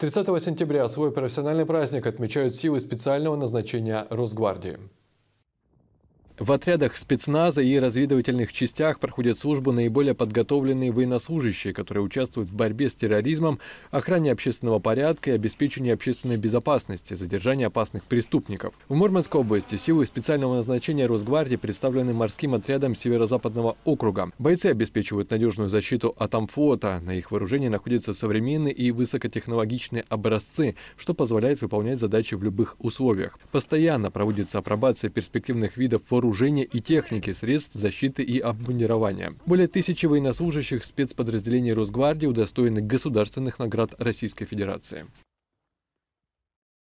30 сентября свой профессиональный праздник отмечают силы специального назначения Росгвардии. В отрядах спецназа и разведывательных частях проходят службу наиболее подготовленные военнослужащие, которые участвуют в борьбе с терроризмом, охране общественного порядка и обеспечении общественной безопасности, задержании опасных преступников. В Мурманской области силы специального назначения Росгвардии представлены морским отрядом Северо-Западного округа. Бойцы обеспечивают надежную защиту от амфлота. На их вооружении находятся современные и высокотехнологичные образцы, что позволяет выполнять задачи в любых условиях. Постоянно проводится апробация перспективных видов вооружений вооружения и техники, средств защиты и обмундирования. Более тысячи военнослужащих спецподразделений Росгвардии удостоены государственных наград Российской Федерации.